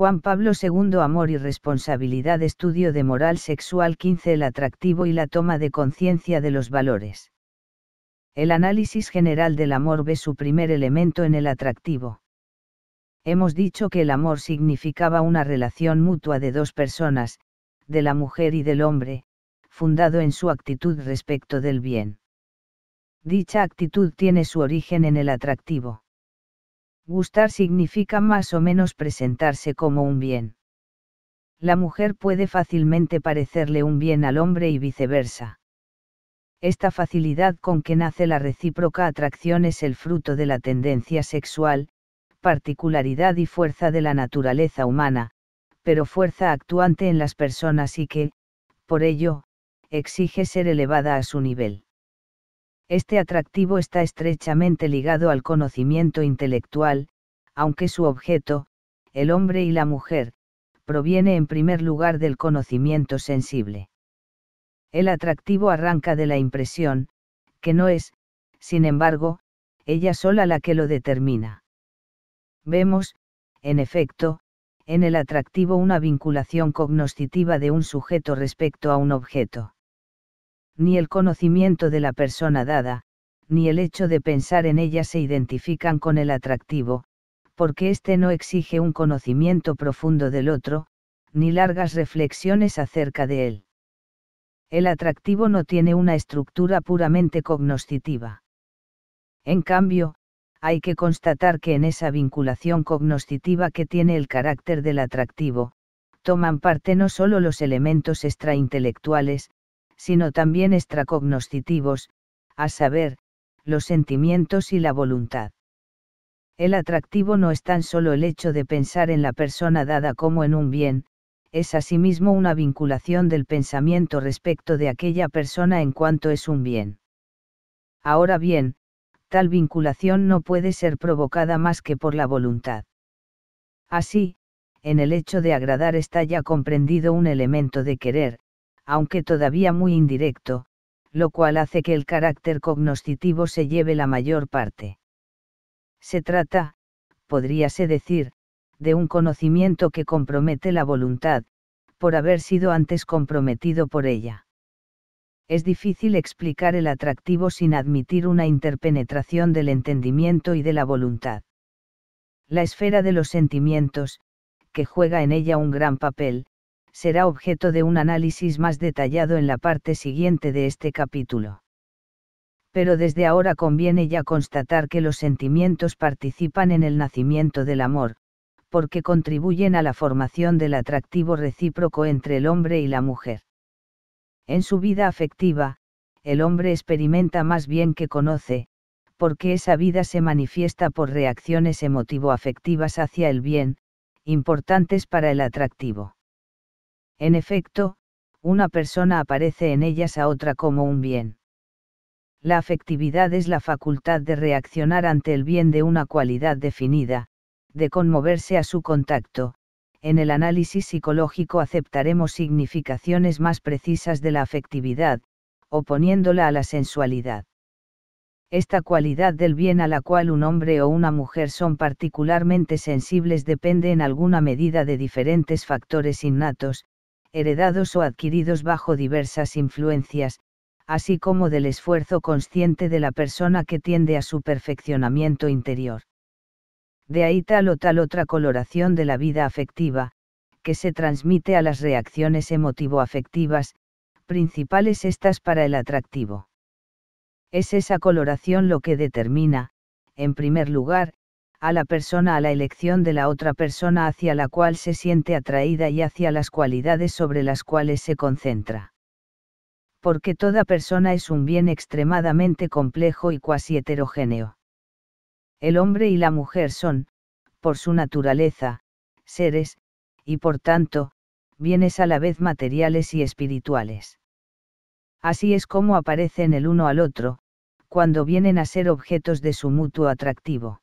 Juan Pablo II Amor y Responsabilidad Estudio de Moral Sexual 15 El atractivo y la toma de conciencia de los valores. El análisis general del amor ve su primer elemento en el atractivo. Hemos dicho que el amor significaba una relación mutua de dos personas, de la mujer y del hombre, fundado en su actitud respecto del bien. Dicha actitud tiene su origen en el atractivo. Gustar significa más o menos presentarse como un bien. La mujer puede fácilmente parecerle un bien al hombre y viceversa. Esta facilidad con que nace la recíproca atracción es el fruto de la tendencia sexual, particularidad y fuerza de la naturaleza humana, pero fuerza actuante en las personas y que, por ello, exige ser elevada a su nivel. Este atractivo está estrechamente ligado al conocimiento intelectual, aunque su objeto, el hombre y la mujer, proviene en primer lugar del conocimiento sensible. El atractivo arranca de la impresión, que no es, sin embargo, ella sola la que lo determina. Vemos, en efecto, en el atractivo una vinculación cognoscitiva de un sujeto respecto a un objeto ni el conocimiento de la persona dada, ni el hecho de pensar en ella se identifican con el atractivo, porque éste no exige un conocimiento profundo del otro, ni largas reflexiones acerca de él. El atractivo no tiene una estructura puramente cognoscitiva. En cambio, hay que constatar que en esa vinculación cognoscitiva que tiene el carácter del atractivo, toman parte no solo los elementos extraintelectuales, sino también extracognoscitivos, a saber, los sentimientos y la voluntad. El atractivo no es tan solo el hecho de pensar en la persona dada como en un bien, es asimismo una vinculación del pensamiento respecto de aquella persona en cuanto es un bien. Ahora bien, tal vinculación no puede ser provocada más que por la voluntad. Así, en el hecho de agradar está ya comprendido un elemento de querer, aunque todavía muy indirecto, lo cual hace que el carácter cognoscitivo se lleve la mayor parte. Se trata, podríase decir, de un conocimiento que compromete la voluntad, por haber sido antes comprometido por ella. Es difícil explicar el atractivo sin admitir una interpenetración del entendimiento y de la voluntad. La esfera de los sentimientos, que juega en ella un gran papel, será objeto de un análisis más detallado en la parte siguiente de este capítulo. Pero desde ahora conviene ya constatar que los sentimientos participan en el nacimiento del amor, porque contribuyen a la formación del atractivo recíproco entre el hombre y la mujer. En su vida afectiva, el hombre experimenta más bien que conoce, porque esa vida se manifiesta por reacciones emotivo-afectivas hacia el bien, importantes para el atractivo. En efecto, una persona aparece en ellas a otra como un bien. La afectividad es la facultad de reaccionar ante el bien de una cualidad definida, de conmoverse a su contacto. En el análisis psicológico aceptaremos significaciones más precisas de la afectividad, oponiéndola a la sensualidad. Esta cualidad del bien a la cual un hombre o una mujer son particularmente sensibles depende en alguna medida de diferentes factores innatos, heredados o adquiridos bajo diversas influencias, así como del esfuerzo consciente de la persona que tiende a su perfeccionamiento interior. De ahí tal o tal otra coloración de la vida afectiva, que se transmite a las reacciones emotivo-afectivas, principales estas para el atractivo. Es esa coloración lo que determina, en primer lugar, a la persona a la elección de la otra persona hacia la cual se siente atraída y hacia las cualidades sobre las cuales se concentra. Porque toda persona es un bien extremadamente complejo y cuasi heterogéneo. El hombre y la mujer son, por su naturaleza, seres, y por tanto, bienes a la vez materiales y espirituales. Así es como aparecen el uno al otro, cuando vienen a ser objetos de su mutuo atractivo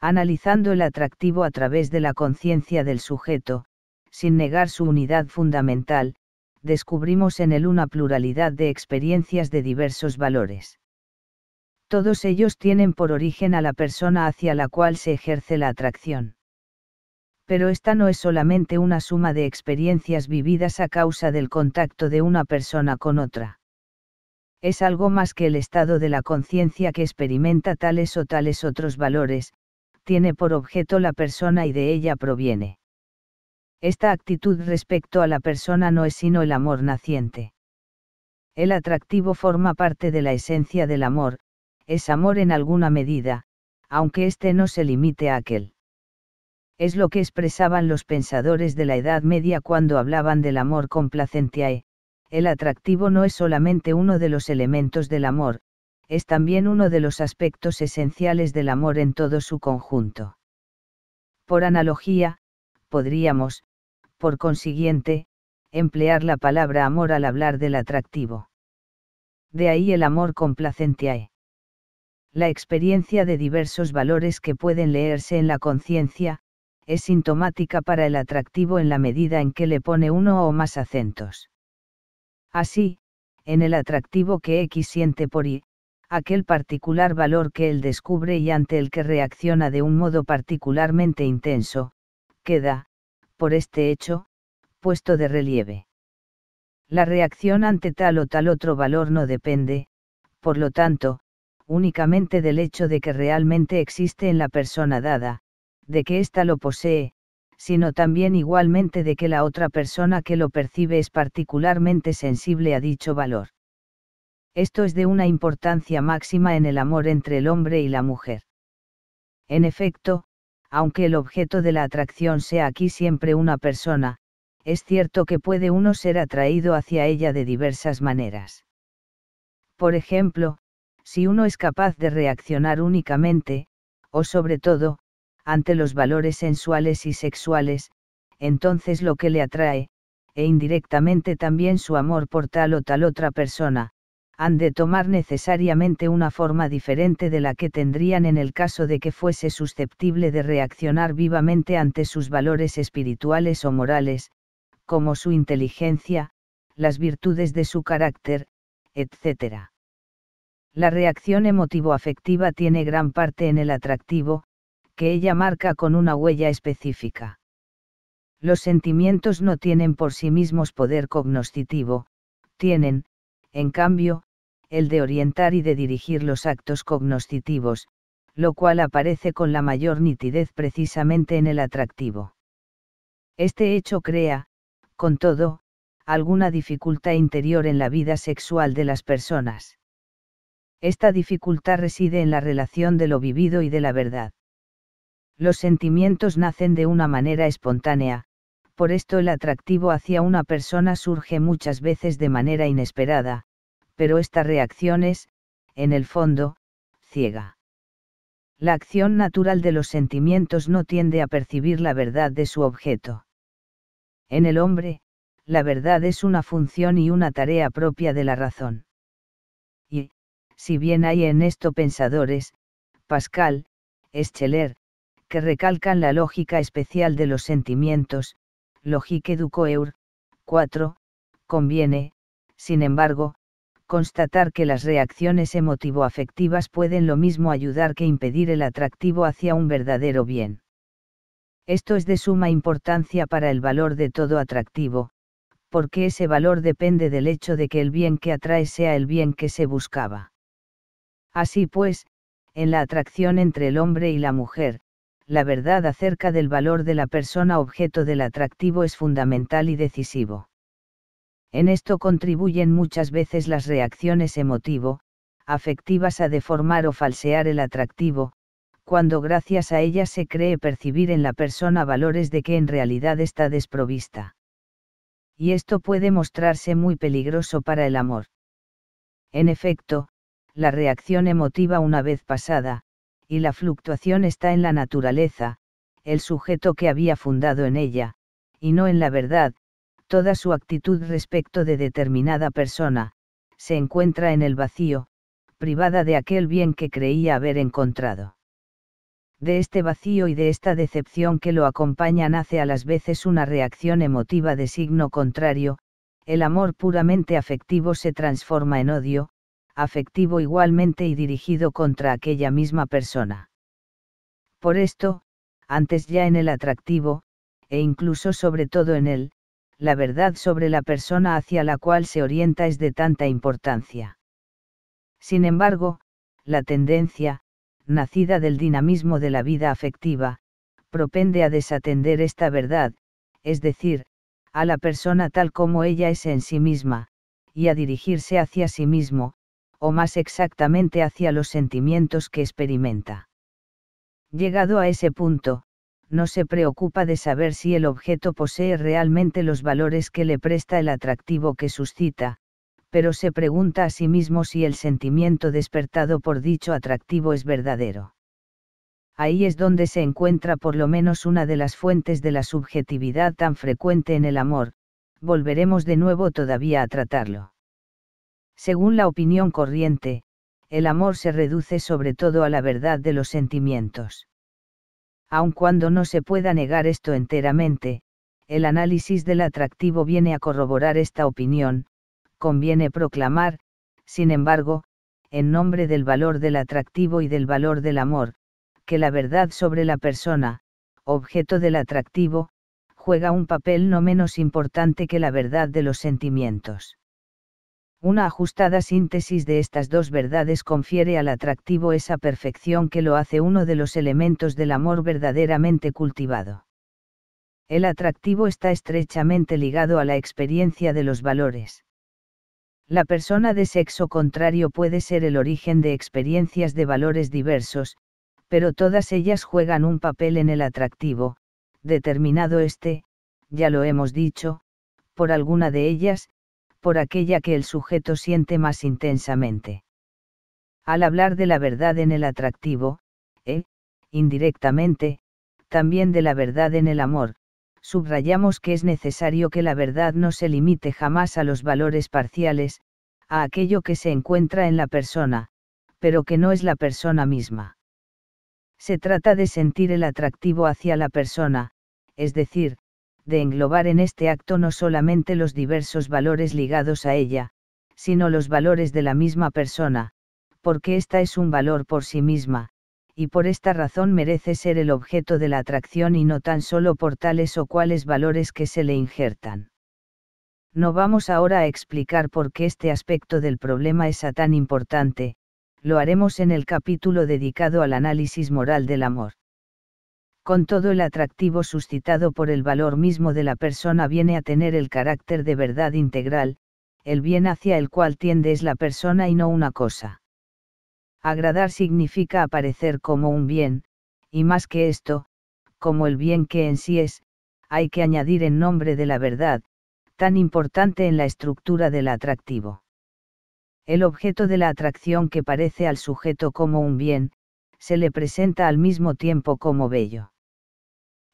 analizando el atractivo a través de la conciencia del sujeto, sin negar su unidad fundamental, descubrimos en él una pluralidad de experiencias de diversos valores. Todos ellos tienen por origen a la persona hacia la cual se ejerce la atracción. Pero esta no es solamente una suma de experiencias vividas a causa del contacto de una persona con otra. Es algo más que el estado de la conciencia que experimenta tales o tales otros valores, tiene por objeto la persona y de ella proviene. Esta actitud respecto a la persona no es sino el amor naciente. El atractivo forma parte de la esencia del amor, es amor en alguna medida, aunque éste no se limite a aquel. Es lo que expresaban los pensadores de la Edad Media cuando hablaban del amor complacentiae, el atractivo no es solamente uno de los elementos del amor, es también uno de los aspectos esenciales del amor en todo su conjunto. Por analogía, podríamos, por consiguiente, emplear la palabra amor al hablar del atractivo. De ahí el amor complacentiae. La experiencia de diversos valores que pueden leerse en la conciencia, es sintomática para el atractivo en la medida en que le pone uno o más acentos. Así, en el atractivo que X siente por Y, aquel particular valor que él descubre y ante el que reacciona de un modo particularmente intenso, queda, por este hecho, puesto de relieve. La reacción ante tal o tal otro valor no depende, por lo tanto, únicamente del hecho de que realmente existe en la persona dada, de que ésta lo posee, sino también igualmente de que la otra persona que lo percibe es particularmente sensible a dicho valor. Esto es de una importancia máxima en el amor entre el hombre y la mujer. En efecto, aunque el objeto de la atracción sea aquí siempre una persona, es cierto que puede uno ser atraído hacia ella de diversas maneras. Por ejemplo, si uno es capaz de reaccionar únicamente, o sobre todo, ante los valores sensuales y sexuales, entonces lo que le atrae, e indirectamente también su amor por tal o tal otra persona, han de tomar necesariamente una forma diferente de la que tendrían en el caso de que fuese susceptible de reaccionar vivamente ante sus valores espirituales o morales, como su inteligencia, las virtudes de su carácter, etc. La reacción emotivo-afectiva tiene gran parte en el atractivo, que ella marca con una huella específica. Los sentimientos no tienen por sí mismos poder cognoscitivo, tienen, en cambio, el de orientar y de dirigir los actos cognoscitivos, lo cual aparece con la mayor nitidez precisamente en el atractivo. Este hecho crea, con todo, alguna dificultad interior en la vida sexual de las personas. Esta dificultad reside en la relación de lo vivido y de la verdad. Los sentimientos nacen de una manera espontánea, por esto el atractivo hacia una persona surge muchas veces de manera inesperada, pero esta reacción es, en el fondo, ciega. La acción natural de los sentimientos no tiende a percibir la verdad de su objeto. En el hombre, la verdad es una función y una tarea propia de la razón. Y, si bien hay en esto pensadores, Pascal, Scheler, que recalcan la lógica especial de los sentimientos, Logique du Coeur, 4, conviene, sin embargo, constatar que las reacciones emotivo-afectivas pueden lo mismo ayudar que impedir el atractivo hacia un verdadero bien. Esto es de suma importancia para el valor de todo atractivo, porque ese valor depende del hecho de que el bien que atrae sea el bien que se buscaba. Así pues, en la atracción entre el hombre y la mujer, la verdad acerca del valor de la persona objeto del atractivo es fundamental y decisivo. En esto contribuyen muchas veces las reacciones emotivo, afectivas a deformar o falsear el atractivo, cuando gracias a ellas se cree percibir en la persona valores de que en realidad está desprovista. Y esto puede mostrarse muy peligroso para el amor. En efecto, la reacción emotiva una vez pasada, y la fluctuación está en la naturaleza, el sujeto que había fundado en ella, y no en la verdad, toda su actitud respecto de determinada persona, se encuentra en el vacío, privada de aquel bien que creía haber encontrado. De este vacío y de esta decepción que lo acompaña nace a las veces una reacción emotiva de signo contrario, el amor puramente afectivo se transforma en odio, afectivo igualmente y dirigido contra aquella misma persona. Por esto, antes ya en el atractivo, e incluso sobre todo en él, la verdad sobre la persona hacia la cual se orienta es de tanta importancia. Sin embargo, la tendencia, nacida del dinamismo de la vida afectiva, propende a desatender esta verdad, es decir, a la persona tal como ella es en sí misma, y a dirigirse hacia sí mismo, o más exactamente hacia los sentimientos que experimenta. Llegado a ese punto, no se preocupa de saber si el objeto posee realmente los valores que le presta el atractivo que suscita, pero se pregunta a sí mismo si el sentimiento despertado por dicho atractivo es verdadero. Ahí es donde se encuentra por lo menos una de las fuentes de la subjetividad tan frecuente en el amor, volveremos de nuevo todavía a tratarlo. Según la opinión corriente, el amor se reduce sobre todo a la verdad de los sentimientos. Aun cuando no se pueda negar esto enteramente, el análisis del atractivo viene a corroborar esta opinión, conviene proclamar, sin embargo, en nombre del valor del atractivo y del valor del amor, que la verdad sobre la persona, objeto del atractivo, juega un papel no menos importante que la verdad de los sentimientos. Una ajustada síntesis de estas dos verdades confiere al atractivo esa perfección que lo hace uno de los elementos del amor verdaderamente cultivado. El atractivo está estrechamente ligado a la experiencia de los valores. La persona de sexo contrario puede ser el origen de experiencias de valores diversos, pero todas ellas juegan un papel en el atractivo, determinado este, ya lo hemos dicho, por alguna de ellas, por aquella que el sujeto siente más intensamente. Al hablar de la verdad en el atractivo, e, indirectamente, también de la verdad en el amor, subrayamos que es necesario que la verdad no se limite jamás a los valores parciales, a aquello que se encuentra en la persona, pero que no es la persona misma. Se trata de sentir el atractivo hacia la persona, es decir, de englobar en este acto no solamente los diversos valores ligados a ella, sino los valores de la misma persona, porque ésta es un valor por sí misma, y por esta razón merece ser el objeto de la atracción y no tan solo por tales o cuales valores que se le injertan. No vamos ahora a explicar por qué este aspecto del problema es tan importante, lo haremos en el capítulo dedicado al análisis moral del amor con todo el atractivo suscitado por el valor mismo de la persona viene a tener el carácter de verdad integral, el bien hacia el cual tiende es la persona y no una cosa. Agradar significa aparecer como un bien, y más que esto, como el bien que en sí es, hay que añadir en nombre de la verdad, tan importante en la estructura del atractivo. El objeto de la atracción que parece al sujeto como un bien, se le presenta al mismo tiempo como bello.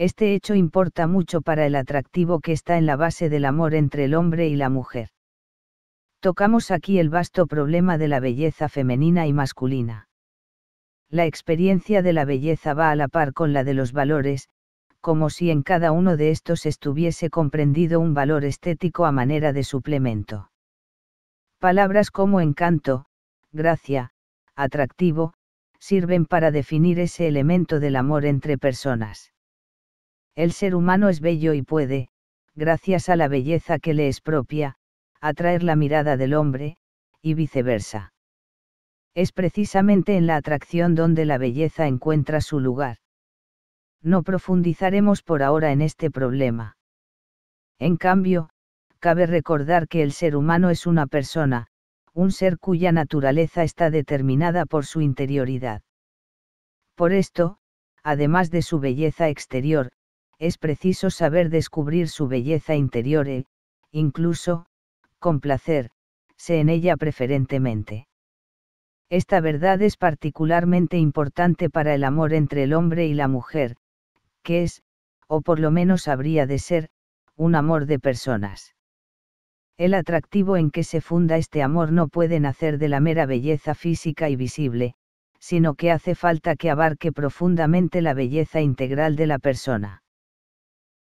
Este hecho importa mucho para el atractivo que está en la base del amor entre el hombre y la mujer. Tocamos aquí el vasto problema de la belleza femenina y masculina. La experiencia de la belleza va a la par con la de los valores, como si en cada uno de estos estuviese comprendido un valor estético a manera de suplemento. Palabras como encanto, gracia, atractivo, sirven para definir ese elemento del amor entre personas. El ser humano es bello y puede, gracias a la belleza que le es propia, atraer la mirada del hombre, y viceversa. Es precisamente en la atracción donde la belleza encuentra su lugar. No profundizaremos por ahora en este problema. En cambio, cabe recordar que el ser humano es una persona, un ser cuya naturaleza está determinada por su interioridad. Por esto, además de su belleza exterior, es preciso saber descubrir su belleza interior e, incluso, complacerse en ella preferentemente. Esta verdad es particularmente importante para el amor entre el hombre y la mujer, que es, o por lo menos habría de ser, un amor de personas. El atractivo en que se funda este amor no puede nacer de la mera belleza física y visible, sino que hace falta que abarque profundamente la belleza integral de la persona.